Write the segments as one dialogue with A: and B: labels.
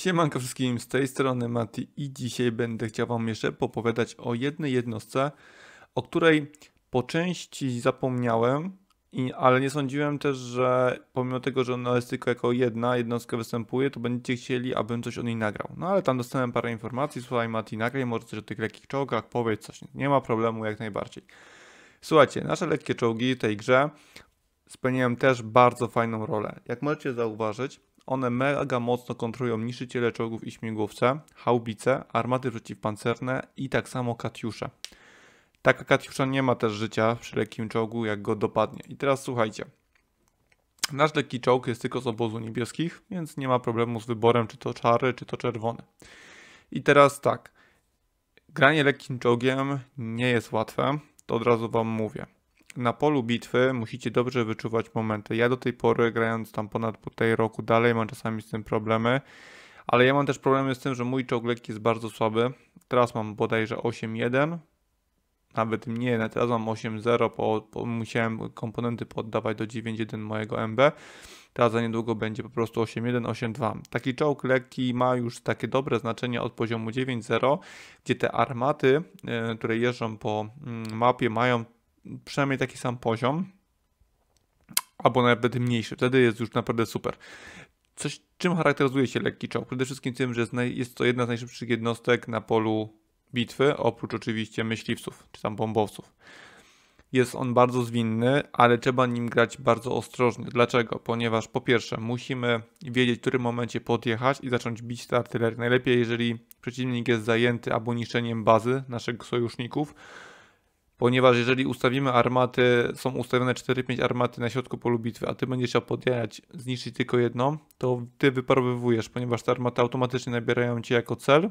A: Siemanko wszystkim, z tej strony Mati i dzisiaj będę chciał Wam jeszcze popowiadać o jednej jednostce, o której po części zapomniałem, ale nie sądziłem też, że pomimo tego, że ona jest tylko jako jedna jednostka występuje, to będziecie chcieli, abym coś o niej nagrał. No ale tam dostałem parę informacji, słuchaj Mati, nagraj może coś o tych lekkich czołgach, powiedz coś, nie ma problemu jak najbardziej. Słuchajcie, nasze lekkie czołgi w tej grze spełniają też bardzo fajną rolę. Jak możecie zauważyć, one mega mocno kontrują niszczyciele czołgów i śmigłowce, haubice, armaty przeciwpancerne i tak samo katiusze. Taka katiusza nie ma też życia przy lekkim czołgu, jak go dopadnie. I teraz słuchajcie. Nasz lekki czołg jest tylko z obozu niebieskich, więc nie ma problemu z wyborem, czy to czary, czy to czerwony. I teraz tak. Granie lekkim czołgiem nie jest łatwe, to od razu Wam mówię na polu bitwy musicie dobrze wyczuwać momenty. Ja do tej pory, grając tam ponad półtorej roku dalej, mam czasami z tym problemy, ale ja mam też problemy z tym, że mój czołg lekki jest bardzo słaby. Teraz mam bodajże 8.1, nawet nie, teraz mam 8.0, bo, bo musiałem komponenty poddawać do 9.1 mojego MB. Teraz za niedługo będzie po prostu 8.1, 8.2. Taki czołg lekki ma już takie dobre znaczenie od poziomu 9.0, gdzie te armaty, e, które jeżdżą po mm, mapie, mają przynajmniej taki sam poziom, albo nawet mniejszy. Wtedy jest już naprawdę super. Coś, czym charakteryzuje się lekki czołg? Przede wszystkim tym, że jest to jedna z najszybszych jednostek na polu bitwy, oprócz oczywiście myśliwców czy tam bombowców. Jest on bardzo zwinny, ale trzeba nim grać bardzo ostrożnie. Dlaczego? Ponieważ po pierwsze musimy wiedzieć, w którym momencie podjechać i zacząć bić tę artylerię. Najlepiej, jeżeli przeciwnik jest zajęty albo niszczeniem bazy naszych sojuszników, ponieważ jeżeli ustawimy armaty, są ustawione 4-5 armaty na środku polu bitwy, a ty będziesz chciał podjechać, zniszczyć tylko jedną, to ty wyparowywujesz, ponieważ te armaty automatycznie nabierają cię jako cel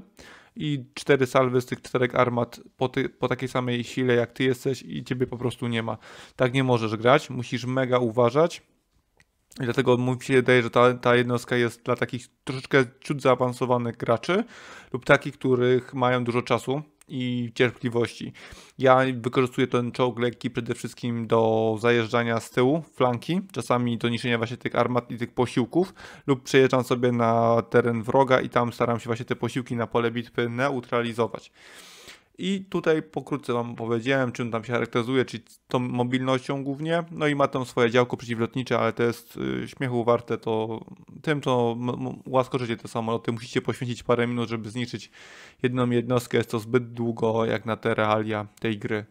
A: i cztery salwy z tych czterech armat po, ty, po takiej samej sile jak ty jesteś i ciebie po prostu nie ma. Tak nie możesz grać, musisz mega uważać. I dlatego mówi się wydaje, że ta, ta jednostka jest dla takich troszeczkę ciut zaawansowanych graczy lub takich, których mają dużo czasu, i cierpliwości. Ja wykorzystuję ten czołg lekki przede wszystkim do zajeżdżania z tyłu, flanki, czasami do niszczenia właśnie tych armat i tych posiłków, lub przejeżdżam sobie na teren wroga i tam staram się właśnie te posiłki na pole bitwy neutralizować. I tutaj pokrótce Wam powiedziałem, czym tam się charakteryzuje, czyli tą mobilnością głównie. No i ma tam swoje działko przeciwlotnicze, ale to jest y, śmiechu warte, to tym, co łaskoczycie te samoloty, musicie poświęcić parę minut, żeby zniszczyć jedną jednostkę. Jest to zbyt długo, jak na te realia tej gry.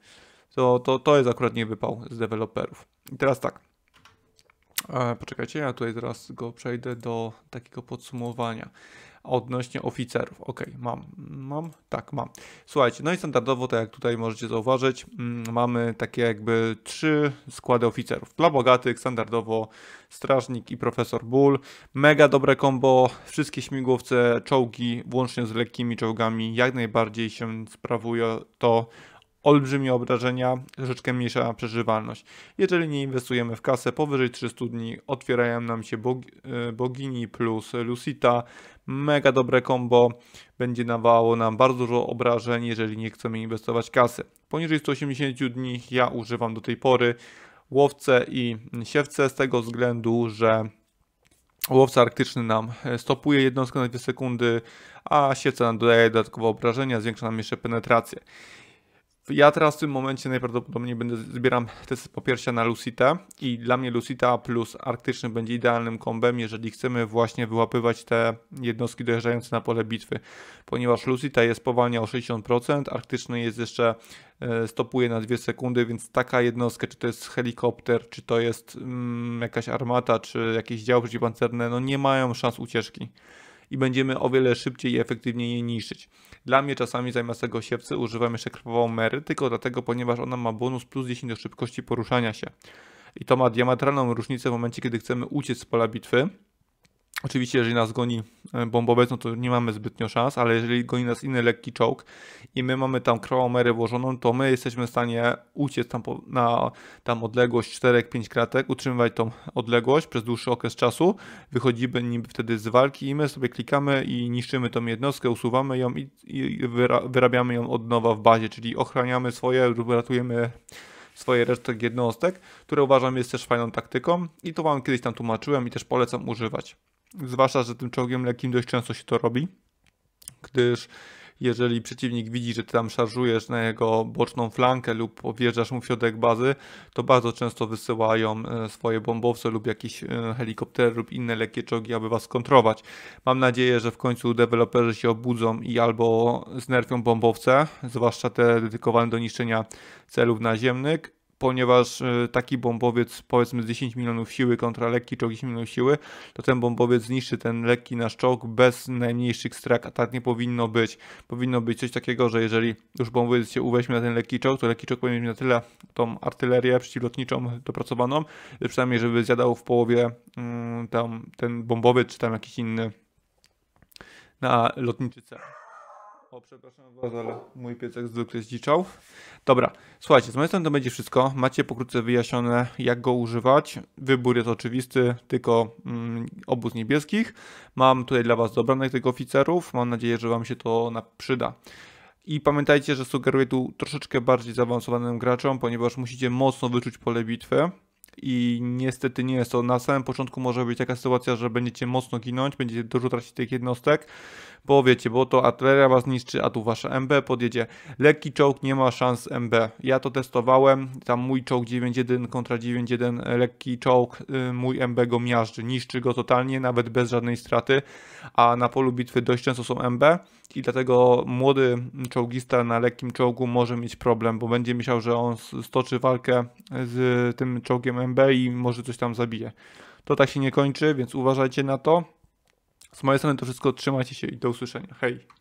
A: To, to, to jest akurat nie wypał z deweloperów. I teraz tak. E, poczekajcie, ja tutaj teraz go przejdę do takiego podsumowania odnośnie oficerów. Ok, mam, mam, tak, mam. Słuchajcie, no i standardowo, tak jak tutaj możecie zauważyć, mm, mamy takie jakby trzy składy oficerów. Dla bogatych standardowo strażnik i profesor Bull. Mega dobre kombo, wszystkie śmigłowce, czołgi, włącznie z lekkimi czołgami, jak najbardziej się sprawuje to olbrzymie obrażenia, troszeczkę mniejsza przeżywalność. Jeżeli nie inwestujemy w kasę powyżej 300 dni, otwierają nam się e, Bogini plus Lucita, mega dobre combo, będzie nawało nam bardzo dużo obrażeń, jeżeli nie chcemy inwestować kasy. Poniżej 180 dni ja używam do tej pory łowce i siewce z tego względu, że Łowca arktyczny nam stopuje jednostkę na 2 sekundy, a sieca nam dodaje dodatkowe obrażenia, zwiększa nam jeszcze penetrację. Ja teraz w tym momencie najprawdopodobniej będę zbieram testy popiersia na Lucita i dla mnie Lucita plus arktyczny będzie idealnym kombem, jeżeli chcemy właśnie wyłapywać te jednostki dojeżdżające na pole bitwy, ponieważ Lucita jest powalnia o 60%, arktyczny jest jeszcze e, stopuje na 2 sekundy, więc taka jednostka, czy to jest helikopter, czy to jest mm, jakaś armata, czy jakieś działo przeciwpancerne, no nie mają szans ucieczki i będziemy o wiele szybciej i efektywniej je niszczyć. Dla mnie czasami zamiast tego siewcy używam jeszcze krwawą mery, tylko dlatego, ponieważ ona ma bonus plus 10 do szybkości poruszania się. I to ma diametralną różnicę w momencie, kiedy chcemy uciec z pola bitwy Oczywiście, jeżeli nas goni e, bombowiec, no to nie mamy zbytnio szans, ale jeżeli goni nas inny lekki czołg i my mamy tam krałomerę włożoną, to my jesteśmy w stanie uciec tam po, na tam odległość 4-5 kratek, utrzymywać tą odległość przez dłuższy okres czasu, wychodzimy niby wtedy z walki i my sobie klikamy i niszczymy tą jednostkę, usuwamy ją i, i wyrabiamy ją od nowa w bazie, czyli ochraniamy swoje, ratujemy swoje resztek jednostek, które uważam jest też fajną taktyką i to Wam kiedyś tam tłumaczyłem i też polecam używać. Zwłaszcza, że tym czołgiem lekkim dość często się to robi, gdyż jeżeli przeciwnik widzi, że ty tam szarżujesz na jego boczną flankę lub objeżdżasz mu w środek bazy, to bardzo często wysyłają e, swoje bombowce lub jakieś helikoptery lub inne lekkie czołgi, aby was kontrować. Mam nadzieję, że w końcu deweloperzy się obudzą i albo znerwią bombowce, zwłaszcza te dedykowane do niszczenia celów naziemnych, ponieważ e, taki bombowiec powiedzmy z 10 milionów siły kontra lekki czołg 10 milionów siły, to ten bombowiec zniszczy ten lekki nasz czołg bez najmniejszych strat, a tak nie powinno być. Powinno być coś takiego, że jeżeli już bombowiec się uweźmie na ten lekki czołg, to lekki czołg powinien mieć na tyle tą artylerię przeciwlotniczą dopracowaną, że przynajmniej żeby zjadał w połowie mm, tam ten bombowiec czy tam jakiś inny na lotniczyce. O, przepraszam ale mój piecek zwykle zdziczał. Dobra, słuchajcie, z mojej strony to będzie wszystko. Macie pokrótce wyjaśnione, jak go używać. Wybór jest oczywisty, tylko mm, obóz niebieskich. Mam tutaj dla was dobranych tych oficerów. Mam nadzieję, że wam się to przyda. I pamiętajcie, że sugeruję tu troszeczkę bardziej zaawansowanym graczom, ponieważ musicie mocno wyczuć pole bitwy i niestety nie jest to. Na samym początku może być taka sytuacja, że będziecie mocno ginąć, będziecie dużo tracić tych jednostek, bo wiecie, bo to artyleria was niszczy, a tu wasze MB podjedzie. Lekki czołg nie ma szans MB. Ja to testowałem, tam mój czołg 9.1 kontra 9.1, lekki czołg, y, mój MB go miażdży, niszczy go totalnie, nawet bez żadnej straty, a na polu bitwy dość często są MB i dlatego młody czołgista na lekkim czołgu może mieć problem, bo będzie myślał, że on stoczy walkę z tym czołgiem MB i może coś tam zabije. To tak się nie kończy, więc uważajcie na to. Z mojej strony to wszystko, trzymajcie się i do usłyszenia. Hej!